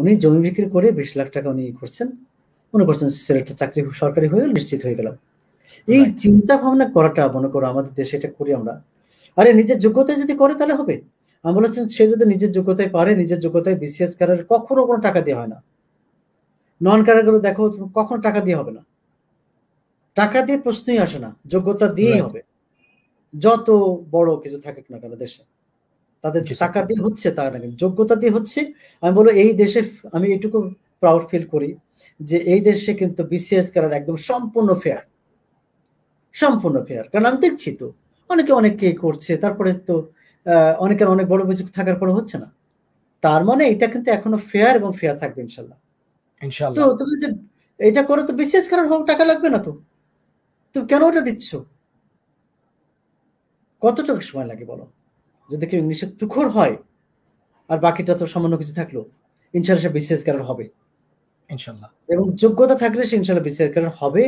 উনি জমি বিক্রি করে বিশ লাখ টাকা উনি করছেন মনে করছেন সিলেটের চাকরি সরকারি হয়ে নিশ্চিত হয়ে গেলাম এই চিন্তা ভাবনা করাটা মনে করো আমাদের দেশে এটা করি আমরা আরে নিজের যোগ্যতায় যদি করে তাহলে হবে আমি বলেছেন সে যদি নিজের যোগ্যতায় পারে নিজের যোগ্যতায় বিসিএস কারের কখনো কোনো টাকা দেওয়া হয় না নন গুলো দেখো কখনো টাকা দিয়ে হবে না টাকা দিয়ে প্রশ্নই আসে না যোগ্যতা দিয়েই হবে যত বড় কিছু থাকুক না কেন দেশে তাদের টাকা দিয়ে হচ্ছে তা না যোগ্যতা দিয়ে হচ্ছে আমি বলবো এই দেশে আমি এটুকু প্রাউড ফিল করি যে এই দেশে কিন্তু বিসিএস করার একদম সম্পূর্ণ ফেয়ার সম্পূর্ণ ফেয়ার কারণ আমি দেখছি তো অনেকে অনেককে করছে তারপরে তো অনেকের অনেক বড় অভিযোগ থাকার পরে হচ্ছে না তার মানে এটা কিন্তু এখনো ফেয়ার এবং ফেয়ার থাকবে ইনশাল্লাহ তো তুমি এটা করো তো বিসিএস করার হোক টাকা লাগবে না তো তুমি কেন ওটা দিচ্ছ কতটুকু সময় লাগে বলো যদি কেউ ইংলিশে তুখর হয় আর বাকিটা তো সামান্য কিছু থাকলো ইনশাল্লাহ সে বিসিএস ক্যাডার হবে ইনশাল্লাহ এবং যোগ্যতা থাকলে সে ইনশাল্লাহ বিসিএস ক্যাডার হবে